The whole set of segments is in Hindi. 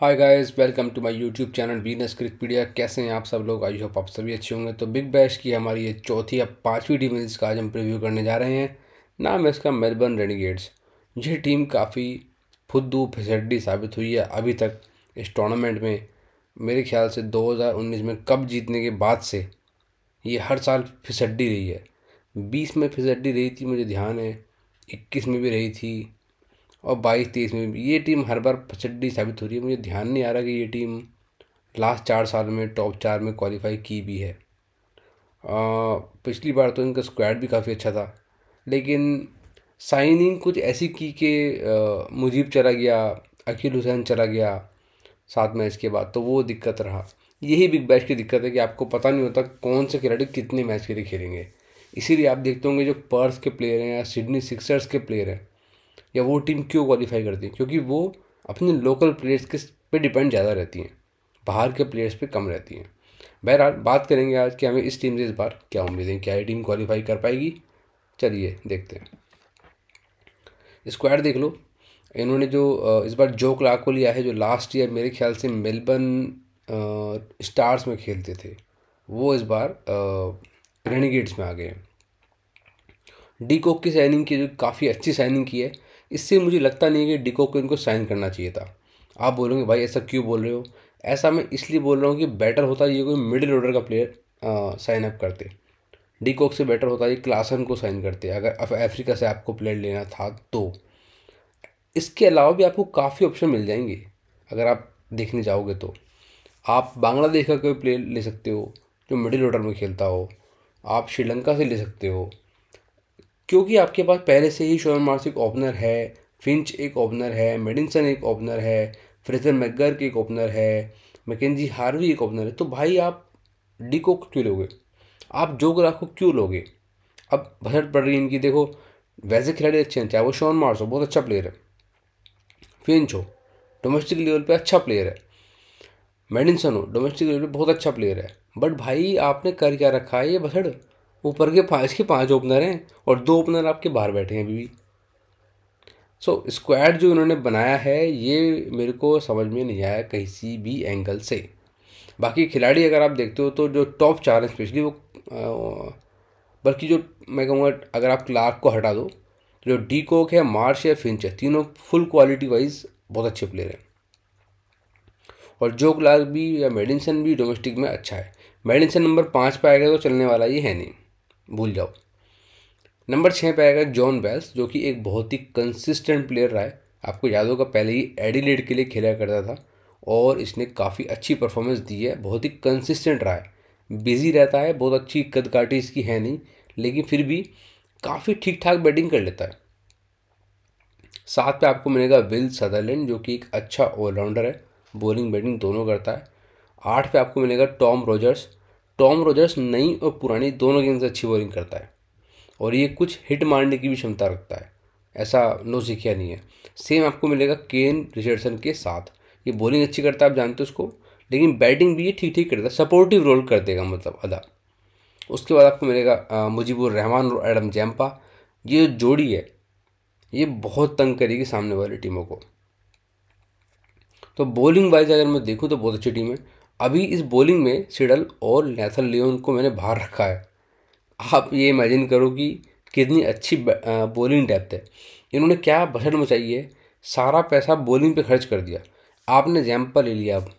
hi guys welcome to my YouTube channel Venus Cricpedia कैसे हैं आप सब लोग आई होप आप सभी अच्छे होंगे तो बिग बैश की हमारी ये चौथी या पांचवी टीम है जिसका आज हम प्रीव्यू करने जा रहे हैं नाम है इसका मेलबर्न रेनिगेट्स ये टीम काफ़ी फुद्दू फिसड्डी साबित हुई है अभी तक इस टूर्नामेंट में मेरे ख्याल से दो में कप जीतने के बाद से ये हर साल फिसड्डी रही है बीस में फिसड्डी रही थी मुझे ध्यान है इक्कीस में भी रही थी और बाईस तेईस में ये टीम हर बार पचड्डी साबित हो रही है मुझे ध्यान नहीं आ रहा कि ये टीम लास्ट चार साल में टॉप चार में क्वालिफाई की भी है आ, पिछली बार तो इनका स्क्वाड भी काफ़ी अच्छा था लेकिन साइनिंग कुछ ऐसी की कि मुजीब चला गया अकील हुसैन चला गया सात मैच के बाद तो वो दिक्कत रहा यही बिग बैश की दिक्कत है कि आपको पता नहीं होता कौन से खिलाड़ी कितने मैच के लिए खेलेंगे इसीलिए आप देखते होंगे जो पर्स के प्लेयर हैं या सिडनी सिक्सर्स के प्लेयर हैं या वो टीम क्यों क्वालिफाई करती है क्योंकि वो अपने लोकल प्लेयर्स के पे डिपेंड ज़्यादा रहती हैं बाहर के प्लेयर्स पे कम रहती हैं बहरहाल बात करेंगे आज कि हमें इस टीम से इस बार क्या उम्मीदें क्या ये टीम क्वालिफाई कर पाएगी चलिए देखते हैं स्क्वाड देख लो इन्होंने जो इस बार जो क्लाक को लिया है जो लास्ट ईयर मेरे ख्याल से मेलबर्न स्टार्स में खेलते थे वो इस बार रेनीगेट्स में आ गए हैं डी कोक की साइनिंग की जो काफ़ी अच्छी साइनिंग की है इससे मुझे लगता नहीं है कि डिको को इनको साइन करना चाहिए था आप बोलोगे भाई ऐसा क्यों बोल रहे हो ऐसा मैं इसलिए बोल रहा हूँ कि बेटर होता ये कोई मिडिल ऑर्डर का प्लेयर साइन अप करते डीकॉक से बेटर होता है क्लासन को साइन करते अगर अफ्रीका से आपको प्लेयर लेना था तो इसके अलावा भी आपको काफ़ी ऑप्शन मिल जाएंगे अगर आप देखने जाओगे तो आप बांग्लादेश का कोई प्लेयर ले सकते हो जो मिडिल ऑर्डर में खेलता हो आप श्रीलंका से ले सकते हो क्योंकि आपके पास पहले से ही शोरन मार्स एक ओपनर है फिंच एक ओपनर है मेडिसन एक ओपनर है फ्रेजर मैगर्क एक ओपनर है मैकेजी हार्वी एक ओपनर है तो भाई आप डी को क्यों लोगे आप जो ग्राहक को क्यों लोगे अब भसट पड़ रही है इनकी देखो वैसे खिलाड़ी अच्छे हैं चाहे वो शोन मार्स हो बहुत अच्छा प्लेयर है फिंच हो डोमेस्टिक लेवल पे अच्छा प्लेयर है मेडिसन हो डोमेस्टिक लेवल पे बहुत अच्छा प्लेयर है बट भाई आपने कर क्या रखा है ये भसड़ ऊपर के पाँच के पाँच ओपनर हैं और दो ओपनर आपके बाहर बैठे हैं अभी भी सो so, स्क्वाड जो इन्होंने बनाया है ये मेरे को समझ में नहीं आया किसी भी एंगल से बाकी खिलाड़ी अगर आप देखते हो तो जो टॉप चार हैं स्पेशली वो बल्कि जो मैं कहूँगा अगर आप क्लार्क को हटा दो तो जो डी कोक है मार्श या फिंच है तीनों फुल क्वालिटी वाइज बहुत अच्छे प्लेयर हैं और जो क्लार्क भी या मेडिसन भी डोमेस्टिक में अच्छा है मेडिसन नंबर पाँच पर आएगा तो चलने वाला ये है नहीं भूल जाओ नंबर छः पे आएगा जॉन वेल्स जो कि एक बहुत ही कंसिस्टेंट प्लेयर रहा है आपको याद होगा पहले ही एडिलेड के लिए खेला करता था और इसने काफ़ी अच्छी परफॉर्मेंस दी है बहुत ही कंसिस्टेंट रहा है बिजी रहता है बहुत अच्छी कदकाठी इसकी है नहीं लेकिन फिर भी काफ़ी ठीक ठाक बैटिंग कर लेता है साथ पे आपको मिलेगा विल सदरलैंड जो कि एक अच्छा ऑलराउंडर है बॉलिंग बैटिंग दोनों करता है आठ पे आपको मिलेगा टॉम रॉजर्स टॉम रोजर्स नई और पुरानी दोनों गेंद से अच्छी बॉलिंग करता है और ये कुछ हिट मारने की भी क्षमता रखता है ऐसा नौसिखिया नहीं है सेम आपको मिलेगा केन रिचर्डसन के साथ ये बॉलिंग अच्छी करता है आप जानते हो उसको लेकिन बैटिंग भी ये ठीक ठीक करता है सपोर्टिव रोल कर देगा मतलब अदा उसके बाद आपको मिलेगा मुजीबुर रहमान और एडम जैम्पा ये जो जोड़ी है ये बहुत तंग करेगी सामने वाली टीमों को तो बॉलिंग वाइज अगर मैं देखूँ तो बहुत अच्छी टीम है अभी इस बॉलिंग में सिडल और नेथन लियोन को मैंने बाहर रखा है आप ये इमेजिन करो कि कितनी अच्छी बॉलिंग डेप्थ है इन्होंने क्या भसड़ मचाई है सारा पैसा बॉलिंग पे खर्च कर दिया आपने जैम्पा ले लिया अब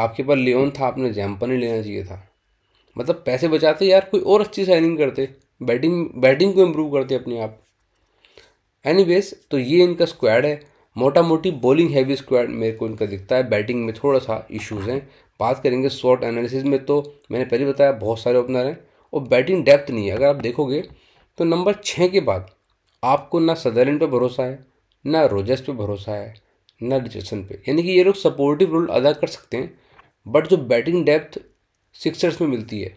आपके पास लियोन था आपने जैम्पा नहीं लेना चाहिए था मतलब पैसे बचाते यार कोई और अच्छी साइनिंग करते बैटिंग बैटिंग को इम्प्रूव करते अपने आप एनी तो ये इनका स्क्वाड है मोटा मोटी बॉलिंग हैवी स्क्वाड मेरे को इनका दिखता है बैटिंग में थोड़ा सा इश्यूज़ हैं बात करेंगे शॉर्ट एनालिसिस में तो मैंने पहले बताया बहुत सारे ओपनर हैं और बैटिंग डेप्थ नहीं है अगर आप देखोगे तो नंबर छः के बाद आपको ना सदरन पर भरोसा है ना रोजर्स पे भरोसा है ना रिजर्सन पर यानी कि ये लोग सपोर्टिव रोल अदा कर सकते हैं बट जो बैटिंग डेप्थ सिक्सर्स में मिलती है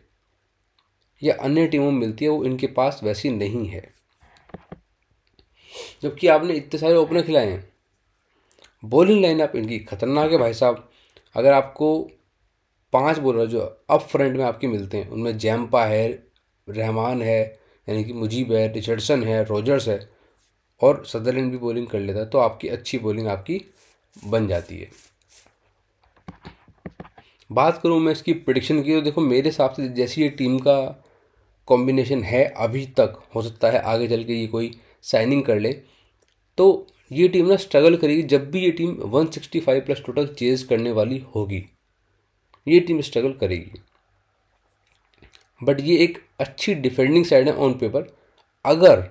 या अन्य टीमों में मिलती है वो इनके पास वैसी नहीं है जबकि आपने इतने सारे ओपनर खिलाए हैं बॉलिंग लाइनअप इनकी खतरनाक है भाई साहब अगर आपको पांच बॉलर जो अप फ्रंट में आपके मिलते हैं उनमें जैम्पा है रहमान है यानी कि मुजीब है रिचर्डसन है रॉजर्स है और सदरलैंड भी बॉलिंग कर लेता है तो आपकी अच्छी बॉलिंग आपकी बन जाती है बात करूँ मैं इसकी प्रडिक्शन की तो देखो मेरे हिसाब से जैसी ये टीम का कॉम्बिनेशन है अभी तक हो सकता है आगे चल के ये कोई साइनिंग कर ले तो ये टीम ना स्ट्रगल करेगी जब भी ये टीम 165 प्लस टोटल चेज करने वाली होगी ये टीम स्ट्रगल करेगी बट ये एक अच्छी डिफेंडिंग साइड है ऑन पेपर अगर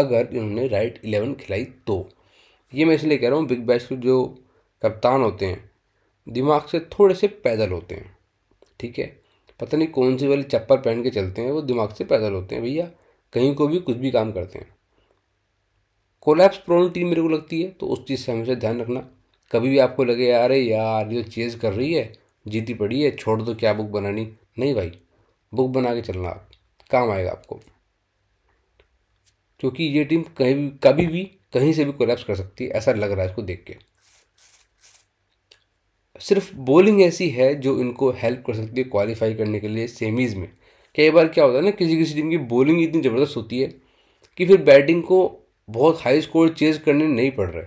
अगर इन्होंने राइट इलेवन खिलाई तो ये मैं इसलिए कह रहा हूँ बिग बैश के जो कप्तान होते हैं दिमाग से थोड़े से पैदल होते हैं ठीक है पता नहीं कौन सी वाली चप्पल पहन के चलते हैं वो दिमाग से पैदल होते हैं भैया कहीं को भी कुछ भी काम करते हैं कोलैप्स प्रोन टीम मेरे को लगती है तो उस चीज़ से हमेशा ध्यान रखना कभी भी आपको लगे अरे यार ये तो चेज कर रही है जीती पड़ी है छोड़ दो क्या बुक बनानी नहीं भाई बुक बना के चलना आप काम आएगा आपको क्योंकि ये टीम कहीं भी कभी भी कहीं से भी कोलैप्स कर सकती है ऐसा लग रहा है इसको देख के सिर्फ बॉलिंग ऐसी है जो इनको हेल्प कर सकती है क्वालिफाई करने के लिए सेमीज़ में कई बार क्या होता है ना किसी किसी टीम की बॉलिंग इतनी ज़बरदस्त होती है कि फिर बैटिंग को बहुत हाई स्कोर चेज करने नहीं पड़ रहे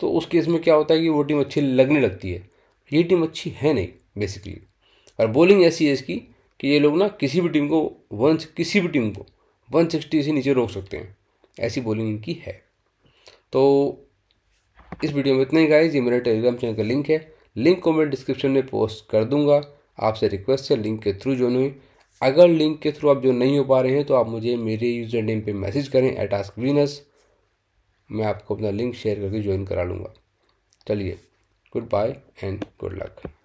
तो उस केस में क्या होता है कि वो टीम अच्छी लगने लगती है ये टीम अच्छी है नहीं बेसिकली और बॉलिंग ऐसी है इसकी कि ये लोग ना किसी भी टीम को वन किसी भी टीम को वन सिक्सटी से नीचे रोक सकते हैं ऐसी बॉलिंग इनकी है तो इस वीडियो में इतना ही गाइस ये मेरा टेलीग्राम चैनल का लिंक है लिंक को मैं डिस्क्रिप्शन में पोस्ट कर दूंगा आपसे रिक्वेस्ट है लिंक के थ्रू ज्वाइन हुई अगर लिंक के थ्रू आप जो नहीं हो पा रहे हैं तो आप मुझे मेरे यूज़र नेम पे मैसेज करें एट आस्क वीनस मैं आपको अपना लिंक शेयर करके ज्वाइन करा लूँगा चलिए goodbye and good luck